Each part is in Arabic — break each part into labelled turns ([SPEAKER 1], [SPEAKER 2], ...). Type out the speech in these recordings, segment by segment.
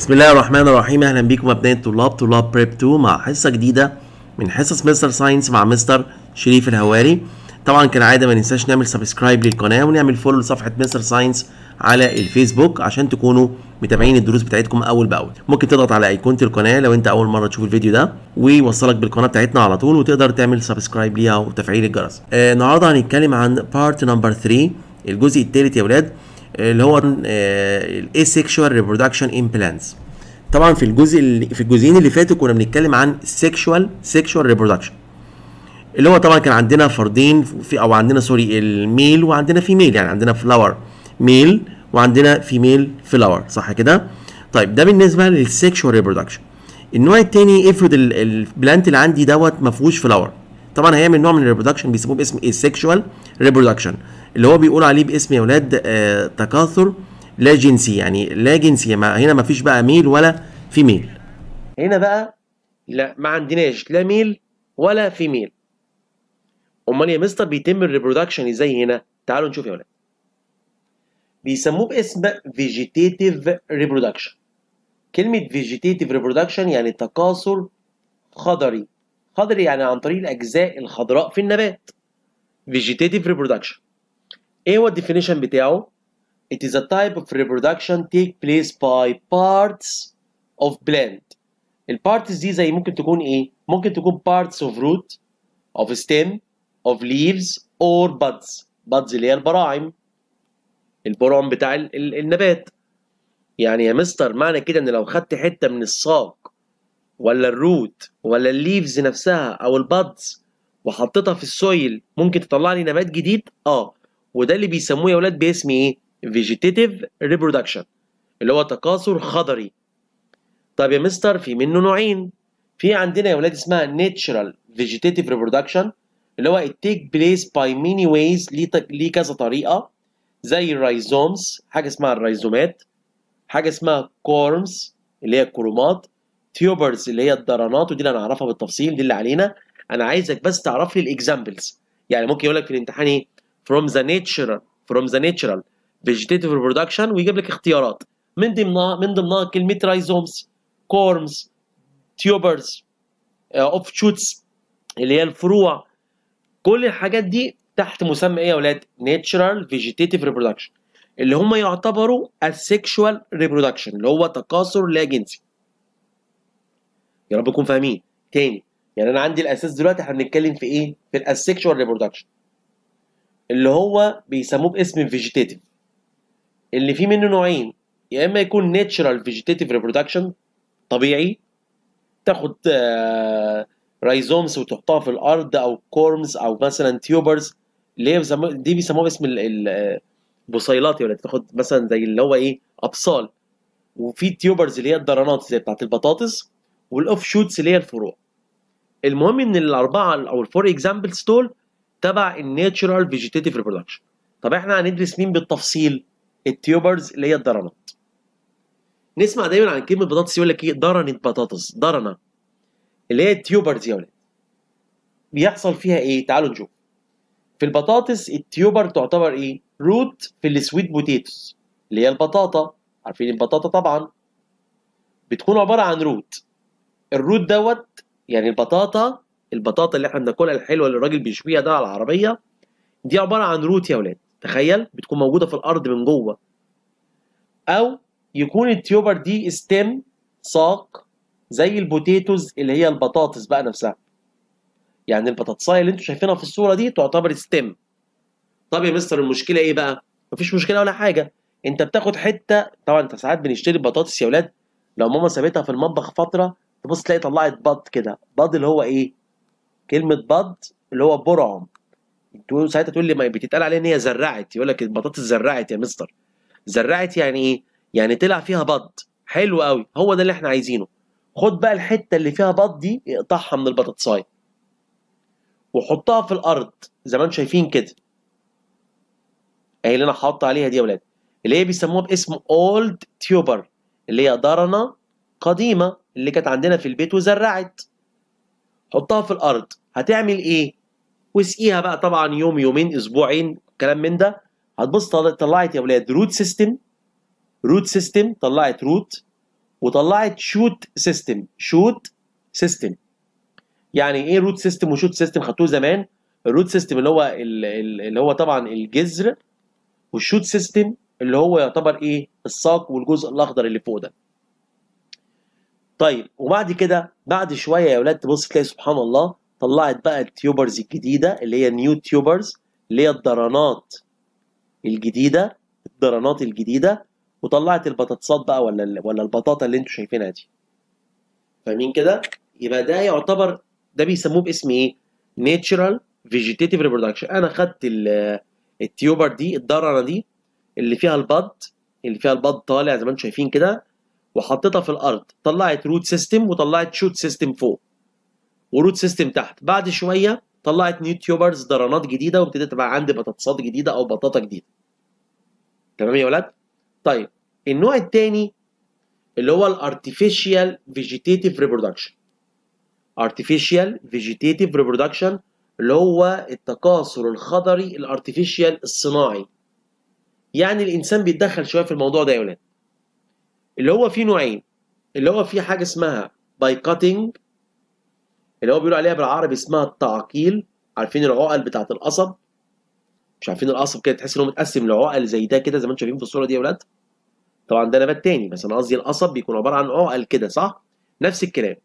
[SPEAKER 1] بسم الله الرحمن الرحيم اهلا بيكم ابناء الطلاب طلاب بريب 2 مع حصه جديده من حصص مستر ساينس مع مستر شريف الهواري طبعا كالعاده ما ننساش نعمل سبسكرايب للقناه ونعمل فولو لصفحه مستر ساينس على الفيسبوك عشان تكونوا متابعين الدروس بتاعتكم اول باول ممكن تضغط على ايقونه القناه لو انت اول مره تشوف الفيديو ده ويوصلك بالقناه بتاعتنا على طول وتقدر تعمل سبسكرايب ليها وتفعيل الجرس آه النهارده هنتكلم عن بارت نمبر 3 الجزء الثالث يا ولاد اللي هو سيكشوال ريبرودكشن امبلانتس طبعا في الجزء اللي في الجزئين اللي فاتوا كنا بنتكلم عن سيكشوال سيكشوال ريبرودكشن اللي هو طبعا كان عندنا فردين في او عندنا سوري الميل وعندنا فيميل يعني عندنا فلاور ميل وعندنا فيميل فلاور صح كده طيب ده بالنسبه للسيكشوال ريبرودكشن النوع الثاني افرض البلانت اللي عندي دوت ما فيهوش فلاور طبعا هيعمل نوع من الريبرودكشن بيسموه باسم اسيكشوال ريبرودكشن اللي هو بيقول عليه باسم يا ولاد آه تكاثر لا جنسي يعني لا جنسي ما هنا ما فيش بقى ميل ولا فيميل هنا بقى لا ما عندناش لا ميل ولا فيميل امال يا مستر بيتم الريبرودكشن ازاي هنا تعالوا نشوف يا ولاد بيسموه باسم فيجيتيتيف ريبرودكشن كلمة فيجيتيتيف ريبرودكشن يعني تكاثر خضري خضري يعني عن طريق الأجزاء الخضراء في النبات فيجيتيتيف ريبرودكشن ايه هو الديفينيشن بتاعه it is a type of reproduction take place by parts of plant البارتس دي زي ممكن تكون ايه ممكن تكون parts of root of stem of leaves or buds buds اللي هي البراعم البرعم بتاع ال ال النبات يعني يا مستر معنى كده ان لو خدت حته من الساق ولا الروت ولا الليفز نفسها او البادز وحطيتها في السويل ممكن تطلع لي نبات جديد اه وده اللي بيسموه يا ولاد باسم ايه فيجيتيتيف ريبرودكشن اللي هو تكاثر خضري طب يا مستر في منه نوعين في عندنا يا ولاد اسمها ناتشرال فيجيتيتيف ريبرودكشن اللي هو التيك بليس باي ميني ويز ليه كذا طريقه زي الرايزومز حاجه اسمها الرايزومات حاجه اسمها كورمز اللي هي الكرومات تيوبرز اللي هي الدرانات ودي اللي هنعرفها بالتفصيل دي اللي علينا انا عايزك بس تعرف لي الاكزامبلز يعني ممكن يقول لك في الامتحان ايه from the natural from the natural vegetative reproduction ويجيب لك اختيارات من ضمنها من ضمنها كلمه رايزومز كورمز تيوبرز اوف شوتس اللي هي الفروع كل الحاجات دي تحت مسمى ايه يا اولاد natural vegetative reproduction اللي هم يعتبروا asexual reproduction اللي هو تكاثر لا جنسي يا رب تكون فاهمين تاني يعني انا عندي الاساس دلوقتي احنا بنتكلم في ايه في الاسكشوال ريبرودكشن اللي هو بيسموه باسم فيجيتيتيف اللي فيه منه نوعين يا اما يكون ناتشرال فيجيتيتيف ريبرودكشن طبيعي تاخد رايزومز آه، وتحطها في الارض او كورمز او مثلا تيوبرز اللي هي دي بيسموها باسم البصيلاتي ولا تاخد مثلا زي اللي هو ايه ابصال وفي تيوبرز اللي هي الدرانات زي بتاعت البطاطس والاوف شوتس اللي هي الفروع المهم ان الاربعه او الفور اكزامبلز دول تبع الناتشرال فيجيتيف ريبرودكشن طب احنا هندرس مين بالتفصيل التيوبرز اللي هي الدرنات نسمع دايما عن كلمه بطاطس يقول لك ايه درنت بطاطس درنه اللي هي التيوبرز يا ولاد بيحصل فيها ايه تعالوا نشوف في البطاطس التيوبر تعتبر ايه روت في السويت بوتيتوس اللي هي البطاطا عارفين البطاطا طبعا بتكون عباره عن روت الروت دوت يعني البطاطا البطاطا اللي احنا بناكلها الحلوه اللي الراجل بيشويها ده على العربيه دي عباره عن روت يا ولاد تخيل بتكون موجوده في الارض من جوه او يكون التيوبر دي ستيم ساق زي البوتيتوز اللي هي البطاطس بقى نفسها يعني البطاطسايه اللي انتم شايفينها في الصوره دي تعتبر ستيم طب يا مستر المشكله ايه بقى مفيش مشكله ولا حاجه انت بتاخد حته طبعا انت ساعات بنشتري بطاطس يا ولاد لو ماما سابتها في المطبخ فتره تبص تلاقي طلعت بط كده بط اللي هو ايه كلمه بض اللي هو برعم تقول ساعتها تقول لي ما بتتقال عليها ان هي زرعت يقول لك البطاطس زرعت يا مستر زرعت يعني ايه يعني طلع فيها بض حلو قوي هو ده اللي احنا عايزينه خد بقى الحته اللي فيها بض دي اقطعها من البطاطسايه وحطها في الارض زي ما انتم شايفين كده اهي اللي انا حاطط عليها دي يا ولاد اللي هي بيسموها باسم اولد تيوبر اللي هي درنه قديمه اللي كانت عندنا في البيت وزرعت حطها في الارض هتعمل ايه واسقيها بقى طبعا يوم يومين اسبوعين كلام من ده هتبص طلعت يا ولاد روت سيستم روت سيستم طلعت روت وطلعت شوت سيستم شوت سيستم يعني ايه روت سيستم وشوت سيستم خدتوه زمان الروت سيستم اللي هو اللي هو طبعا الجذر والشوت سيستم اللي هو يعتبر ايه الساق والجزء الاخضر اللي فوق ده طيب وبعد كده بعد شويه يا ولاد تبص تلاقي سبحان الله طلعت بقى التيوبرز الجديده اللي هي نيو تيوبرز اللي هي الدرانات الجديده الدرانات الجديده وطلعت البطاطسات بقى ولا ولا البطاطا اللي انتوا شايفينها دي فاهمين كده يبقى ده يعتبر ده بيسموه باسم ايه ناتشرال فيجيتيف ريبرودكشن انا خدت التيوبر دي الدرنه دي اللي فيها البض اللي فيها البض طالع زي ما انتم شايفين كده وحطيتها في الارض طلعت روت سيستم وطلعت شوت سيستم فوق وروت سيستم تحت بعد شويه طلعت يوتيوبرز درانات جديده وابتديت تبقى عندي بطاطسات جديده او بطاطا جديده تمام يا ولاد طيب النوع الثاني اللي هو الارتفيشال فيجيتاتيف ريبرودكشن ارتفيشال فيجيتاتيف ريبرودكشن اللي هو التكاثر الخضري الارتفيشال الصناعي يعني الانسان بيتدخل شويه في الموضوع ده يا ولاد اللي هو فيه نوعين اللي هو فيه حاجه اسمها باي كاتنج اللي هو بيقولوا عليها بالعربي اسمها التعقيل عارفين العقل بتاعت القصب مش عارفين القصب كده تحس ان هو متقسم لعقل زي ده كده زي ما انتم شايفين في الصوره دي يا ولاد طبعا ده نبات تاني بس انا قصدي القصب بيكون عباره عن عقل كده صح نفس الكلام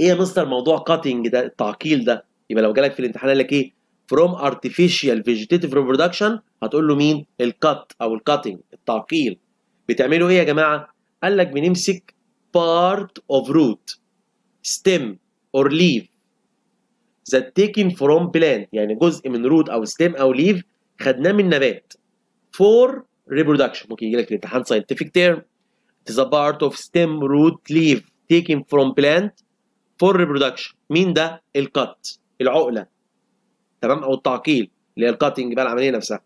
[SPEAKER 1] ايه يا مستر موضوع كاتنج ده التعقيل ده يبقى لو جالك في الامتحان قال لك ايه from artificial vegetative reproduction هتقول له مين الكات او الكاتنج التعقيل بتعملوا ايه يا جماعه قال لك بنمسك part of root stem or leaf that taken from plant يعني جزء من root أو stem أو leaf خدناه من نبات for reproduction ممكن يجي لك في الامتحان scientific term it is a part of stem root leaf taken from plant for reproduction مين ده القط العقلة تمام أو التعقيل اللي هي الكاتنج بقى العملية نفسها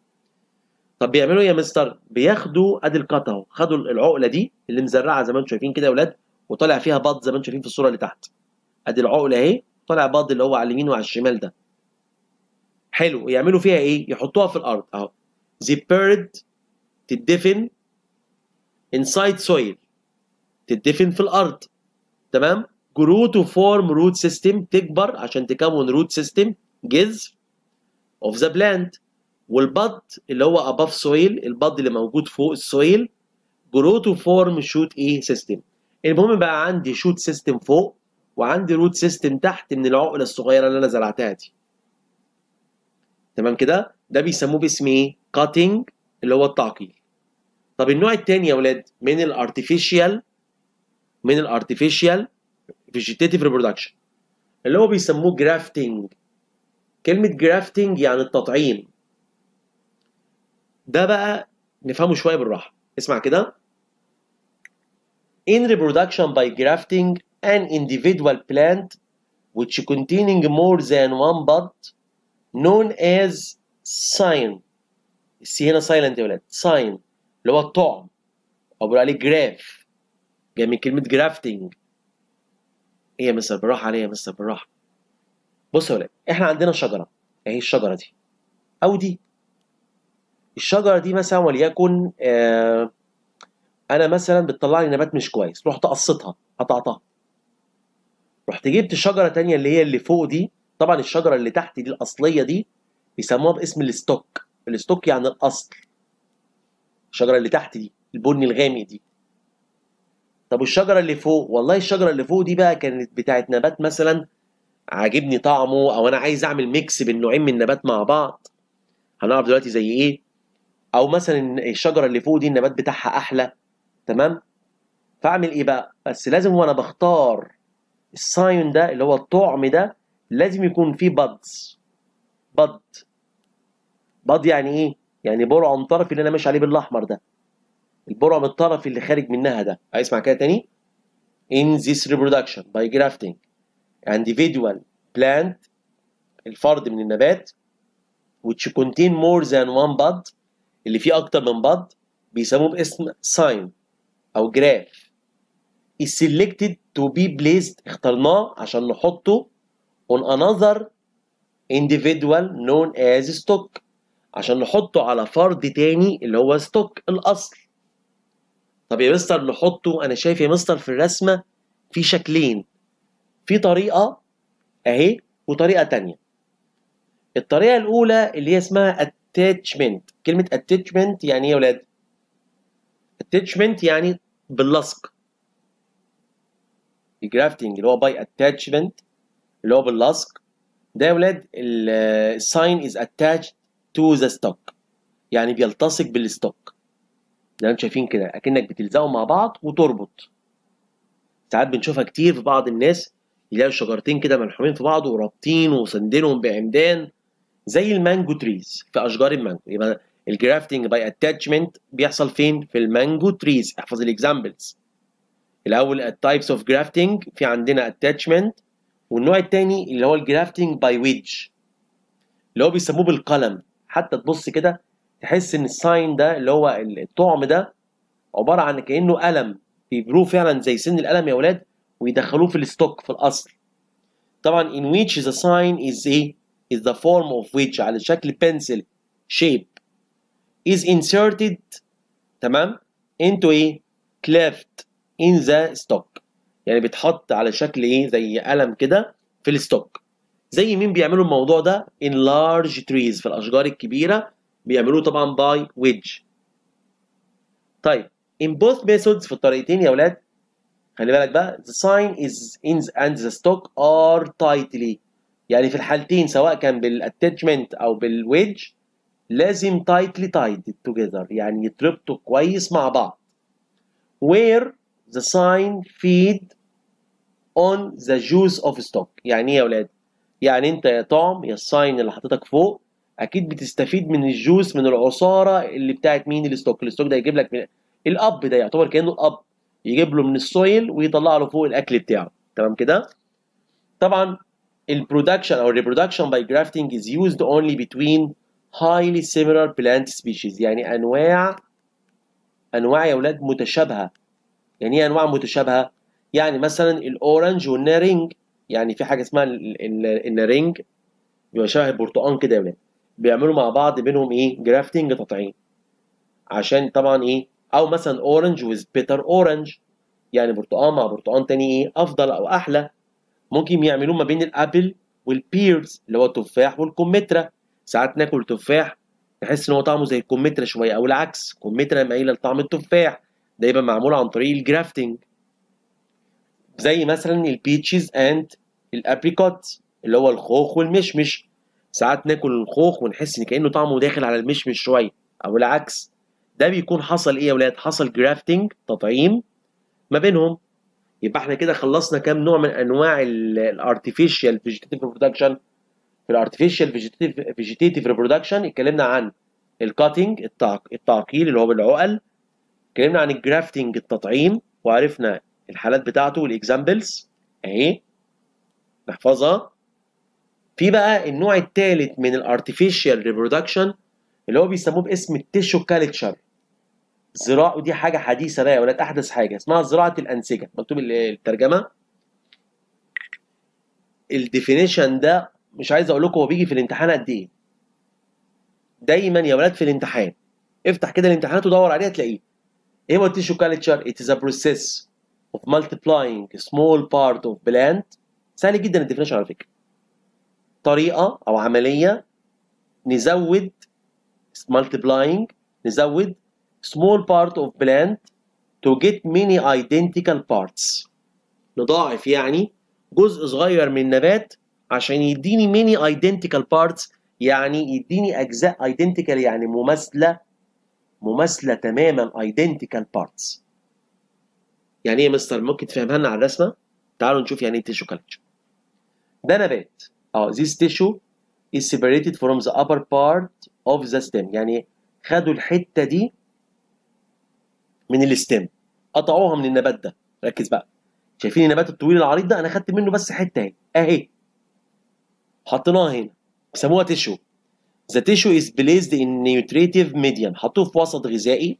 [SPEAKER 1] طب بيعملوا ايه يا مستر؟ بياخدوا ادي القط اهو، خدوا العقله دي اللي مزرعه زي ما انتم شايفين كده يا ولاد وطالع فيها بط زي ما انتم شايفين في الصوره اللي تحت. ادي العقله اهي طالع باد اللي هو على اليمين وعلى الشمال ده حلو يعملوا فيها ايه يحطوها في الارض اهو the bird تدفن انسايد سويل تدفن في الارض تمام جرو تو فورم روت سيستم تكبر عشان تكون روت سيستم جذر اوف ذا بلانت والبط اللي هو اباف سويل البط اللي موجود فوق السويل جرو تو فورم شوت ايه سيستم المهم بقى عندي شوت سيستم فوق وعندي روت سيستم تحت من العقله الصغيره اللي انا زرعتها دي تمام كده ده بيسموه باسم ايه كاتنج اللي هو التعقيل طب النوع الثاني يا اولاد من الارتفيشال من الارتفيشال فيجيتاتيف ريبرودكشن اللي هو بيسموه جرافتنج كلمه جرافتنج يعني التطعيم ده بقى نفهمه شويه بالراحه اسمع كده in reproduction by grafting an individual plant which containing more than one bud known as sign السي هنا سايلنت يا ولاد sign اللي هو الطعم او بيقول عليه جراف جاي من كلمه grafting ايه يا مستر بالراحه عليا يا مستر بالراحه بص يا ولاد احنا عندنا شجره اهي الشجره دي او دي الشجره دي مثلا وليكن آه انا مثلا بتطلع لي نبات مش كويس رحت قصيتها قطعتها رحت جبت شجره تانية اللي هي اللي فوق دي طبعا الشجره اللي تحت دي الاصليه دي بيسموها باسم الستوك الستوك يعني الاصل الشجره اللي تحت دي البني الغامق دي طب والشجره اللي فوق والله الشجره اللي فوق دي بقى كانت بتاعت نبات مثلا عاجبني طعمه او انا عايز اعمل ميكس بين نوعين من النبات مع بعض هنعرف دلوقتي زي ايه او مثلا الشجره اللي فوق دي النبات بتاعها احلى تمام فاعمل ايه بقى بس لازم وانا بختار الساين ده اللي هو الطعم ده لازم يكون فيه بض بض بض يعني ايه؟ يعني برعم طرفي اللي انا ماشي عليه بالاحمر ده البرعم الطرفي اللي خارج منها ده عايز اسمع كده تاني in this reproduction by grafting individual plant الفرد من النبات which contain more than one bud اللي فيه أكتر من بض بيسموه باسم sign أو graph is selected to be placed اخترناه عشان نحطه on another individual known as stock عشان نحطه على فرد تاني اللي هو stock الأصل طب يا مستر نحطه أنا شايف يا مستر في الرسمة في شكلين في طريقة أهي وطريقة تانية الطريقة الأولى اللي هي اسمها attachment كلمة attachment يعني إيه يا ولاد؟ attachment يعني باللصق الجرافتنج اللي هو باي اتاتشمنت اللي هو باللصق ده يا ولاد الساين از اتاتشد تو ذا ستوك يعني بيلتصق بالستوك زي ما انتم شايفين كده اكنك بتلزقه مع بعض وتربط ساعات بنشوفها كتير في بعض الناس يلاقوا شجرتين كده ملحومين في بعض ورابطين وسندينهم بعمدان زي المانجو تريز في اشجار المانجو يبقى الجرافتنج باي اتاتشمنت بيحصل فين في المانجو تريز احفظ الاكزامبلز الاول التايبس اوف جرافتنج في عندنا اتاتشمنت والنوع الثاني اللي هو الجرافتنج باي ويدج اللي هو بيسموه بالقلم حتى تبص كده تحس ان الساين ده اللي هو الطعم ده عباره عن كانه قلم بيبروه فعلا زي سن القلم يا اولاد ويدخلوه في الستوك في الاصل طبعا in which the sign is a is the form of which على شكل pencil shape is inserted تمام into a cleft in the stock يعني بيتحط على شكل ايه زي قلم كده في الستوك زي مين بيعملوا الموضوع ده in large trees في الاشجار الكبيره بيعملوه طبعا by wedge طيب in both methods في الطريقتين يا اولاد خلي بالك بقى the sign is in the and the stock are tightly يعني في الحالتين سواء كان بالاتاتشمنت او بالويدج لازم tightly tied together يعني يتربطوا كويس مع بعض where the sign feed on the juice of stock يعني ايه يا ولاد يعني انت يا طعم يا الساين اللي حطيتك فوق اكيد بتستفيد من الجوس من العصاره اللي بتاعت مين الستوك الستوك ده يجيب لك من الاب ده يعتبر كانه الاب يجيب له من السويل ويطلع له فوق الاكل بتاعه تمام كده طبعا البرودكشن او الريبرودكشن باي جرافتنج از يوزد اونلي بتوين هايلي سيميلر بلانت سبيشيز يعني انواع انواع يا اولاد متشابهه يعني ايه انواع متشابهه يعني مثلا الاورنج والنارنج يعني في حاجه اسمها النارنج بيبقى شبه البرتقال كده يا ولاد بيعملوا مع بعض بينهم ايه جرافتنج تطعيم عشان طبعا ايه او مثلا اورنج ويز بيتر اورنج يعني برتقال مع برتقال تاني ايه افضل او احلى ممكن يعملوه ما بين الابل والبيرز اللي هو التفاح والكمثرى ساعات ناكل تفاح نحس ان هو طعمه زي الكمثرى شويه او العكس كمثرى مايله لطعم التفاح ده يبقى معمول عن طريق الجرافتنج زي مثلا البيتشز اند الابريكوت اللي هو الخوخ والمشمش ساعات ناكل الخوخ ونحس ان كانه طعمه داخل على المشمش شويه او العكس ده بيكون حصل ايه يا ولاد حصل جرافتنج تطعيم ما بينهم يبقى احنا كده خلصنا كام نوع من انواع الارتفيشال فيجيتيف ريبرودكشن في الارتفيشال فيجيتيف ريبرودكشن اتكلمنا عن الكاتنج التعقيل اللي هو بالعقل اتكلمنا عن الجرافتنج التطعيم وعرفنا الحالات بتاعته والاكزامبلز اهي نحفظها في بقى النوع الثالث من الارتفيشال ريبرودكشن اللي هو بيسموه باسم التيشو كالتشر زراعه ودي حاجه حديثه بقى ولا احدث حاجه اسمها زراعه الانسجه مكتوب الترجمه الديفينيشن ده مش عايز اقول لكم هو بيجي في الامتحان قد ايه دايما يا ولاد في الامتحان افتح كده الامتحانات ودور عليها تلاقيه Human tissue culture it is a process of multiplying small part of plant سهل جدا الديفينيشن على فكره طريقه او عمليه نزود multiplying نزود small part of plant to get many identical parts نضاعف يعني جزء صغير من النبات عشان يديني many identical parts يعني يديني اجزاء identical يعني مماثله مماثله تماما ايدنتيكال بارتس يعني ايه يا مستر ممكن تفهمها لنا على الرسمه تعالوا نشوف يعني ايه تيشو كالتشر ده نبات اه this tissue is separated from the upper part of the stem يعني خدوا الحته دي من الستيم قطعوها من النبات ده ركز بقى شايفين النبات الطويل العريض ده انا خدت منه بس حته اهي اهي حطيناها هنا بيسموها تشو The tissue is placed in nutritive medium حطوه في وسط غذائي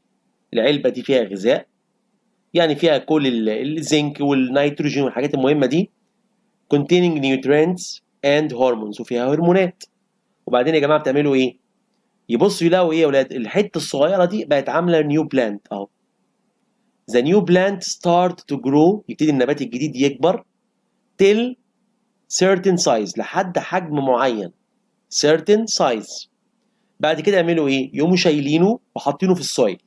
[SPEAKER 1] العلبة دي فيها غذاء يعني فيها كل الزنك والنيتروجين والحاجات المهمة دي containing nutrients and hormones وفيها هرمونات وبعدين يا جماعة بتعملوا ايه؟ يبصوا يلاقوا ايه يا ولاد الحتة الصغيرة دي بقت عاملة نيو بلانت اهو The new plant start to grow يبتدي النبات الجديد يكبر till certain size لحد حجم معين certain size بعد كده يعملوا ايه؟ يقوموا شايلينه وحاطينه في السويل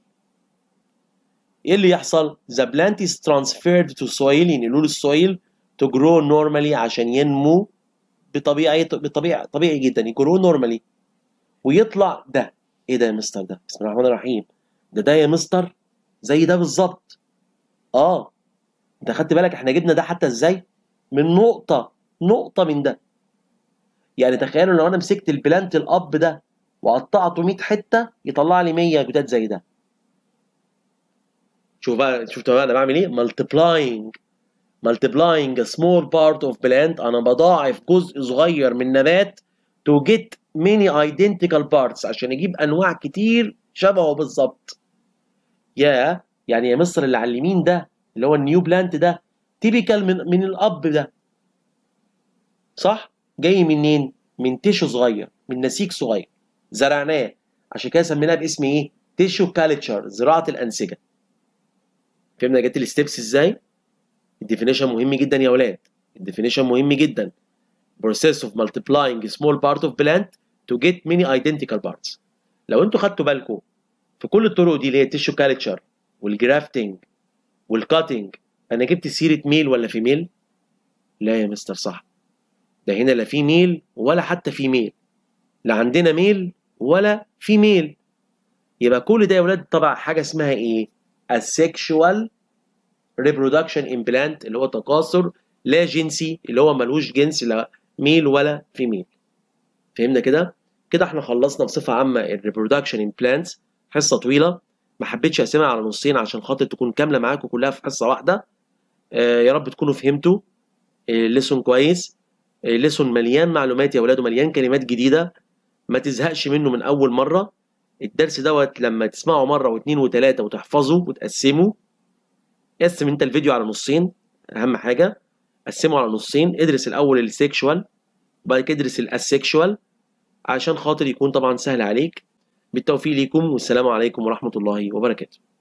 [SPEAKER 1] ايه اللي يحصل؟ the plant is transferred to soil يعني لول السويل to grow normally عشان ينمو بطبيعي بطبيعي طبيعي جدا يجرو نورمالي ويطلع ده ايه ده يا مستر ده بسم الله الرحمن الرحيم ده ده يا مستر زي ده بالظبط اه انت خدت بالك احنا جبنا ده حتى ازاي من نقطه نقطه من ده يعني تخيلوا لو انا مسكت البلانت الاب ده وقطعته 100 حته يطلع لي 100 جداد زي ده شوف بقى شفتوا بقى انا بعمل ايه مالتيبلاينج مالتيبلاينج a بارت اوف بلانت انا بضاعف جزء صغير من نبات تو جيت ميني ايدنتيكال بارتس عشان اجيب انواع كتير شبهه بالظبط يا يعني يا مصر اللي على اليمين ده اللي هو النيو بلانت ده تيبيكال من من الاب ده صح جاي منين؟ من تيشو صغير من نسيج صغير زرعناه عشان كده سميناها باسم ايه؟ تيشو كالتشر زراعه الانسجه فهمنا جت الستبس ازاي؟ الديفينيشن مهم جدا يا اولاد الديفينيشن مهم جدا process of multiplying small part of plant to get many identical parts لو انتوا خدتوا بالكم في كل الطرق دي اللي هي التيشو كالتشر والجرافتنج والكاتنج انا جبت سيره ميل ولا فيميل؟ لا يا مستر صاحبي ده هنا لا في ميل ولا حتى في ميل لا عندنا ميل ولا في ميل يبقى كل ده يا ولاد طبع حاجه اسمها ايه السكشوال ريبرودكشن امبلانت اللي هو تكاثر لا جنسي اللي هو ملوش جنس لا ميل ولا ميل فهمنا كده كده احنا خلصنا بصفه عامه الريبرودكشن امبلانت حصه طويله ما حبيتش اقسمها على نصين عشان خاطر تكون كامله معاكم كلها في حصه واحده آه يا رب تكونوا فهمتوا آه، الليسون كويس إيه، ليسون مليان معلومات يا ولاد ومليان كلمات جديده ما تزهقش منه من اول مره الدرس دوت لما تسمعه مره واثنين وثلاثه وتحفظه وتقسمه قسم انت الفيديو على نصين اهم حاجه قسمه على نصين ادرس الاول السيكشوال وبعد كده ادرس الاسيكشوال عشان خاطر يكون طبعا سهل عليك بالتوفيق ليكم والسلام عليكم ورحمه الله وبركاته